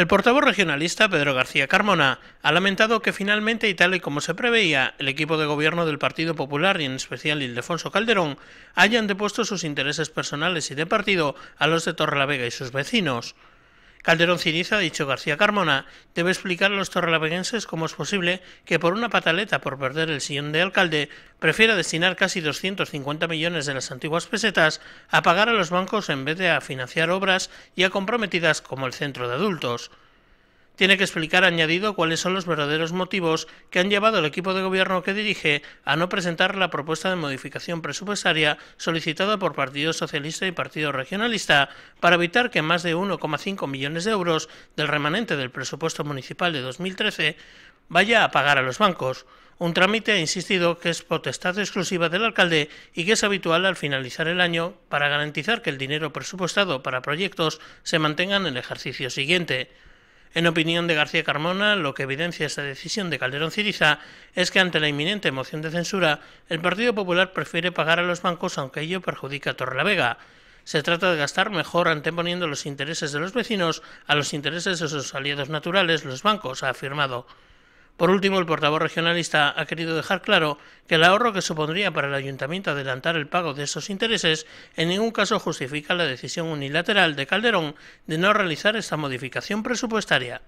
El portavoz regionalista Pedro García Carmona ha lamentado que finalmente y tal y como se preveía, el equipo de gobierno del Partido Popular y en especial Ildefonso Calderón hayan depuesto sus intereses personales y de partido a los de Torrelavega y sus vecinos. Calderón Ciniza ha dicho García Carmona debe explicar a los torrelaveguenses cómo es posible que por una pataleta por perder el sillón de alcalde prefiera destinar casi 250 millones de las antiguas pesetas a pagar a los bancos en vez de a financiar obras ya comprometidas como el centro de adultos tiene que explicar añadido cuáles son los verdaderos motivos que han llevado al equipo de gobierno que dirige a no presentar la propuesta de modificación presupuestaria solicitada por Partido Socialista y Partido Regionalista para evitar que más de 1,5 millones de euros del remanente del presupuesto municipal de 2013 vaya a pagar a los bancos. Un trámite, ha insistido, que es potestad exclusiva del alcalde y que es habitual al finalizar el año para garantizar que el dinero presupuestado para proyectos se mantenga en el ejercicio siguiente. En opinión de García Carmona, lo que evidencia esta decisión de Calderón Ciriza es que ante la inminente moción de censura, el Partido Popular prefiere pagar a los bancos aunque ello perjudica a Torrelavega. Se trata de gastar mejor anteponiendo los intereses de los vecinos a los intereses de sus aliados naturales, los bancos, ha afirmado. Por último, el portavoz regionalista ha querido dejar claro que el ahorro que supondría para el ayuntamiento adelantar el pago de esos intereses en ningún caso justifica la decisión unilateral de Calderón de no realizar esta modificación presupuestaria.